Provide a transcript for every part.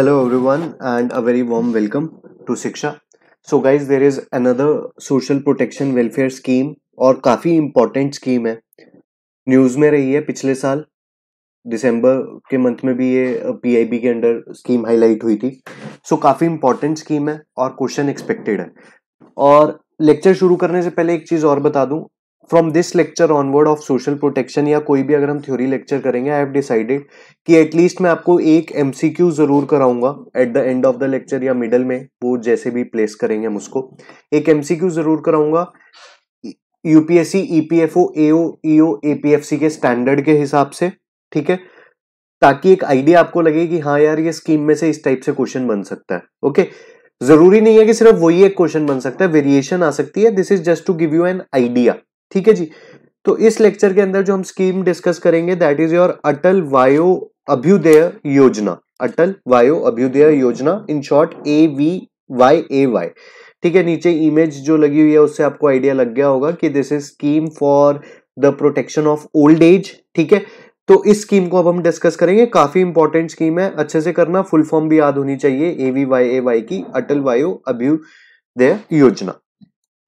hello everyone and a very warm welcome to Shiksha so guys there is another social protection welfare scheme और काफ़ी important scheme है news में रही है पिछले साल दिसंबर के मंथ में भी ये पीआईबी uh, के अंडर स्कीम हाईलाइट हुई थी सो so, काफ़ी इम्पोर्टेंट स्कीम है और क्वेश्चन एक्सपेक्टेड है और लेक्चर शुरू करने से पहले एक चीज़ और बता दूं from this lecture onward of social protection या कोई भी अगर हम थ्योरी लेक्चर करेंगे आई हैव डिसाइडेड कि एटलीस्ट मैं आपको एक एम जरूर कराऊंगा at the end of the lecture या मिडल में वो जैसे भी प्लेस करेंगे हम उसको एक एम जरूर कराऊंगा UPSC EPFO AO EO APFC के स्टैंडर्ड के हिसाब से ठीक है ताकि एक आइडिया आपको लगे कि हाँ यार ये स्कीम में से इस टाइप से क्वेश्चन बन सकता है ओके जरूरी नहीं है कि सिर्फ वही एक क्वेश्चन बन सकता है वेरिएशन आ सकती है this is just to give you an idea ठीक है जी तो इस लेक्चर के अंदर जो हम स्कीम डिस्कस करेंगे that is your Atal Vayo Abhyuday Yojana Atal Vayo Abhyuday Yojana in short A V Y A Y ठीक है नीचे इमेज जो लगी हुई है उससे आपको आइडिया लग गया होगा कि this is scheme for the protection of old age ठीक है तो इस स्कीम को अब हम डिस्कस करेंगे काफी इंपॉर्टेंट स्कीम है अच्छे से करना फुल फॉर्म भी याद होनी चाहिए A V Y A Y की अटल वायु अभ्युदय योजना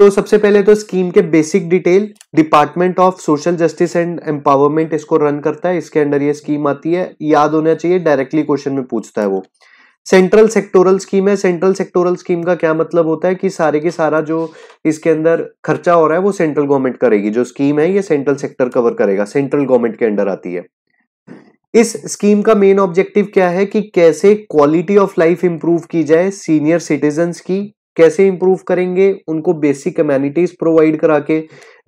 तो सबसे पहले तो स्कीम के basic detail department of social justice and empowerment इसको रन करता है इसके अंडर ये स्कीम आती है याद होना चाहिए डायरेक्टली क्वेश्चन में पूछता है वो सेंट्रल सेक्टोरल स्कीम है सेंट्रल सेक्टोरल स्कीम का क्या मतलब होता है कि सारे के सारा जो इसके अंदर खर्चा हो रहा है वो सेंट्रल गवर्नमेंट करेगी जो स्कीम है ये सेंट्रल सेक्टर कवर करेगा सेंट्रल गवर्नमेंट के अंडर आती है इस स्कीम का मेन ऑब्जेक्टिव क्या है कि कैसे क्वालिटी ऑफ लाइफ इंप्रूव की जाए सीनियर सिटीजन की कैसे इंप्रूव करेंगे उनको बेसिक कम्युनिटीज प्रोवाइड करा के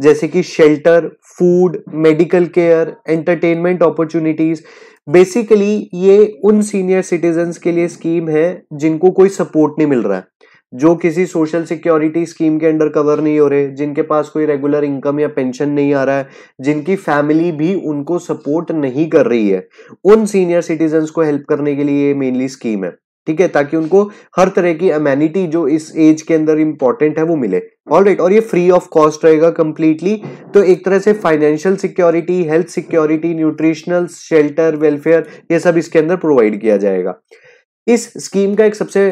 जैसे कि shelter food medical care entertainment opportunities basically ये उन सीनियर सिटीजन्स के लिए स्कीम है जिनको कोई सपोर्ट नहीं मिल रहा है जो किसी सोशल सिक्योरिटी स्कीम के अंडर कवर नहीं हो रहे जिनके पास कोई रेगुलर इनकम या पेंशन नहीं आ रहा है जिनकी फैमिली भी उनको सपोर्ट नहीं कर रही है उन सीनियर सिटीजन्स को हेल्प करने के लिए ये मेनली स्कीम है ठीक है ताकि उनको हर तरह की अमेनिटी जो इस एज के अंदर इंपॉर्टेंट है वो मिले ऑल right, और ये फ्री ऑफ कॉस्ट रहेगा कंप्लीटली तो एक तरह से financial security health security nutritional shelter welfare ये सब इसके अंदर प्रोवाइड किया जाएगा इस स्कीम का एक सबसे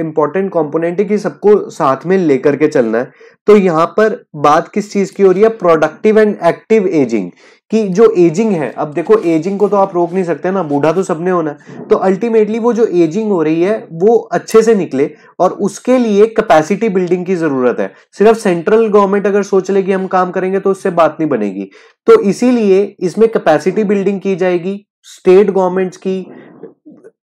इंपॉर्टेंट कॉम्पोनेंट है कि सबको साथ में लेकर के चलना है तो यहां पर बात किस चीज की हो रही है प्रोडक्टिव एंड एक्टिव एजिंग कि जो एजिंग है अब देखो एजिंग को तो आप रोक नहीं सकते ना बूढ़ा तो सबने होना है तो अल्टीमेटली वो जो एजिंग हो रही है वो अच्छे से निकले और उसके लिए कैपेसिटी बिल्डिंग की जरूरत है सिर्फ सेंट्रल गवर्नमेंट अगर सोच ले कि हम काम करेंगे तो उससे बात नहीं बनेगी तो इसीलिए इसमें कैपेसिटी बिल्डिंग की जाएगी स्टेट गवर्नमेंट्स की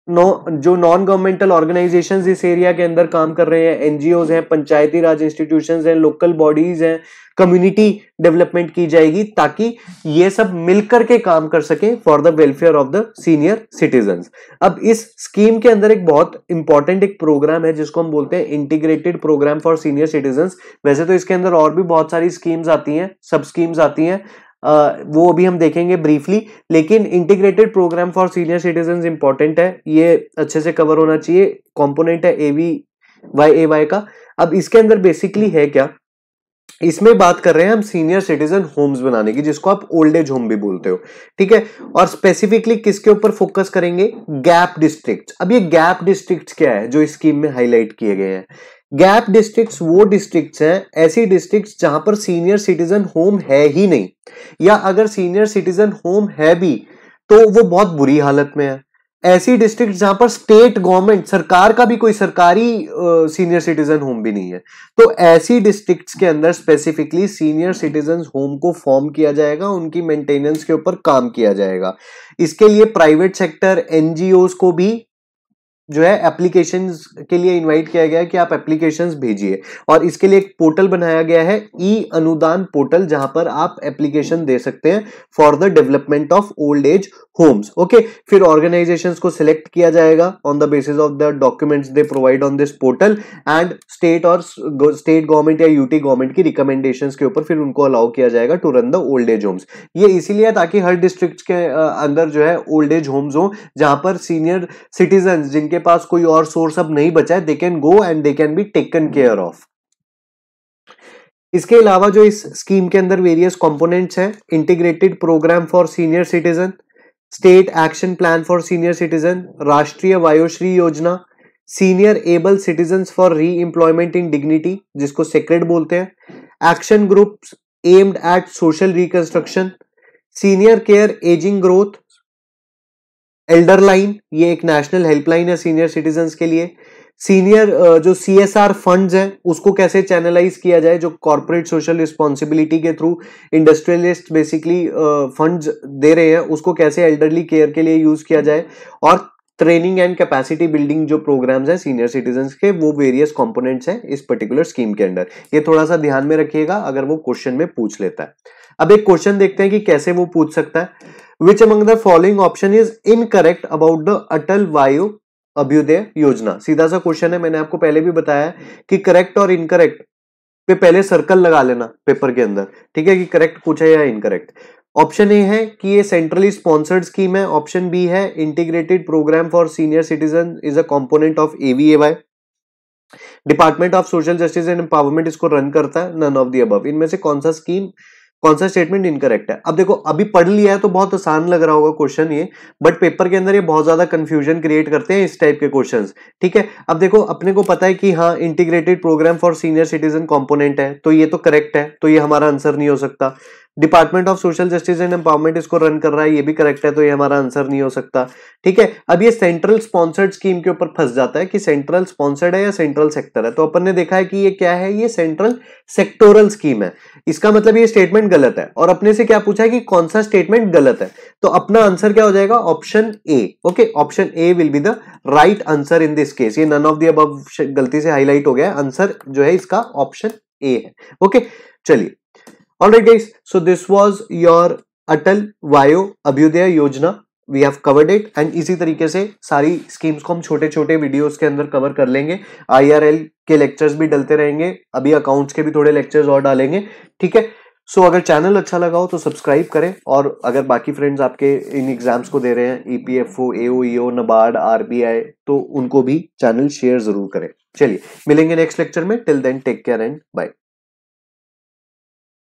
जो नॉन गवर्नमेंटल ऑर्गेनाइजेशन इस एरिया के अंदर काम कर रहे हैं एनजीओ हैं पंचायती राज इंस्टीट्यूशन हैं लोकल बॉडीज हैं कम्युनिटी डेवलपमेंट की जाएगी ताकि ये सब मिलकर के काम कर सके for the welfare of the senior citizen अब इस स्कीम के अंदर एक बहुत इंपॉर्टेंट एक प्रोग्राम है जिसको हम बोलते हैं integrated programme for senior citizen वैसे तो इसके अंदर और भी बहुत सारी स्कीम्स आती हैं सब स्कीम्स आती हैं वो अभी हम देखेंगे ब्रीफली लेकिन integrated programme for senior citizen important है ये अच्छे से कवर होना चाहिए कॉम्पोनेंट है A V Y A Y का अब इसके अंदर बेसिकली है क्या इसमें बात कर रहे हैं हम सीनियर सिटीजन होम्स बनाने की जिसको आप ओल्ड एज होम भी बोलते हो ठीक है और स्पेसिफिकली किसके ऊपर फोकस करेंगे गैप डिस्ट्रिक्ट अब ये गैप डिस्ट्रिक्ट क्या है जो इस स्कीम में हाईलाइट किए गए हैं गैप डिस्ट्रिक्ट्स वो डिस्ट्रिक्ट्स हैं ऐसी डिस्ट्रिक्ट्स जहां पर सीनियर सिटीजन होम है ही नहीं या अगर सीनियर सिटीजन होम है भी तो वो बहुत बुरी हालत में है ऐसी डिस्ट्रिक्ट जहां पर स्टेट गवर्नमेंट सरकार का भी कोई सरकारी सीनियर सिटीजन होम भी नहीं है तो ऐसी डिस्ट्रिक्ट्स के अंदर स्पेसिफिकली सीनियर सिटीजन होम को फॉर्म किया जाएगा उनकी मेंटेनेंस के ऊपर काम किया जाएगा इसके लिए प्राइवेट सेक्टर एनजीओ को भी जो है एप्लीकेशन के लिए इनवाइट किया गया है कि आप एप्लीकेशन भेजिए और इसके लिए एक पोर्टल बनाया गया है ई अनुदान पोर्टल जहां पर आप एप्लीकेशन दे सकते हैं for the development of old age homes okay फिर ऑर्गेनाइजेशन को सिलेक्ट किया जाएगा on the basis of the documents they provide on this portal and state और स्टेट गवर्नमेंट या यूटी गवर्नमेंट की रिकमेंडेशन के ऊपर फिर उनको अलाउ किया जाएगा to run the old age homes ये इसीलिए ताकि हर डिस्ट्रिक्ट के अंदर जो है ओल्ड एज होम्स हो जहां पर सीनियर सिटीजन जिनके इनके पास कोई और सोर्स अब नहीं बचा है they can go and they can be taken care of इसके अलावा जो इस स्कीम के अंदर वेरियस कंपोनेंट्स हैं integrated programme for senior citizen state action plan for senior citizen Rashtriya Vayoshri Yojana senior able citizen for re employment in dignity जिसको sacred बोलते हैं action group aimed at social reconstruction senior care ageing growth elder line ये एक national helpline है senior citizen के लिए senior जो C S R fund है उसको कैसे चैनलाइज किया जाए जो कॉरपोरेट सोशल रिस्पॉन्सिबिलिटी के थ्रू इंडस्ट्रियलिस्ट बेसिकली फंड दे रहे हैं उसको कैसे एल्डरली केयर के लिए यूज किया जाए और ट्रेनिंग एंड कैपेसिटी बिल्डिंग जो प्रोग्राम्स हैं सीनियर सिटीजन के वो वेरियस कॉम्पोनेंट्स हैं इस पर्टिकुलर स्कीम के अंदर ये थोड़ा सा ध्यान में रखिएगा अगर वो क्वेश्चन में पूछ लेता है अब एक क्वेश्चन देखते हैं कि कैसे वो पूछ सकता है which among the following option is incorrect about the Atal Vayu Abhyuday योजना सीधा सा क्वेश्चन है मैंने आपको पहले भी बताया कि करेक्ट और इनकरेक्ट पे पहले सर्कल लगा लेना पेपर के अंदर ठीक है कि करेक्ट पूछा या इनकरेक्ट ऑप्शन ए है कि ये सेंट्रली स्पॉन्सर्ड स्कीम है ऑप्शन बी है integrated programme for senior citizen is a component of AVAY department of social justice and empowerment इसको रन करता है नन ऑफ दी अब इनमें से कौन सा स्कीम कौन सा स्टेटमेंट इनकरेक्ट है अब देखो अभी पढ़ लिया है तो बहुत आसान लग रहा होगा क्वेश्चन ये बट पेपर के अंदर ये बहुत ज्यादा कंफ्यूजन क्रिएट करते हैं इस टाइप के क्वेश्चन ठीक है अब देखो अपने को पता है कि हाँ integrated programme for senior citizen component है तो ये तो करेक्ट है तो ये हमारा आंसर नहीं हो सकता department of social justice and empowerment इसको रन कर रहा है ये भी करेक्ट है तो ये हमारा आंसर नहीं हो सकता ठीक है अब ये सेंट्रल स्पॉन्सर्ड स्कीम के ऊपर फंस जाता है कि सेंट्रल स्पॉन्सर्ड है या सेंट्रल सेक्टर है तो अपन ने देखा है कि ये क्या है ये सेंट्रल सेक्टोरल स्कीम है इसका मतलब ये स्टेटमेंट गलत है और अपने से क्या पूछा है कि कौन सा स्टेटमेंट गलत है तो अपना आंसर क्या हो जाएगा option A okay option A will be the right answer in this case ये नन ऑफ दी अब गलती से हाईलाइट हो गया आंसर जो है इसका ऑप्शन ए है ओके चलिए right guys, so this was your Atal Vayo Abhyuday Yojana we have covered it and इसी तरीके से सारी स्कीम्स को हम छोटे छोटे वीडियोस के अंदर कवर कर लेंगे आईआरएल के लेक्चर्स भी डलते रहेंगे अभी अकाउंट्स के भी थोड़े लेक्चर्स और डालेंगे ठीक है सो so, अगर चैनल अच्छा लगा हो तो सब्सक्राइब करें और अगर बाकी फ्रेंड्स आपके इन एग्जाम्स को दे रहे हैं E P F O NABARD आर तो उनको भी चैनल शेयर जरूर करें चलिए मिलेंगे नेक्स्ट लेक्चर में till then take care and bye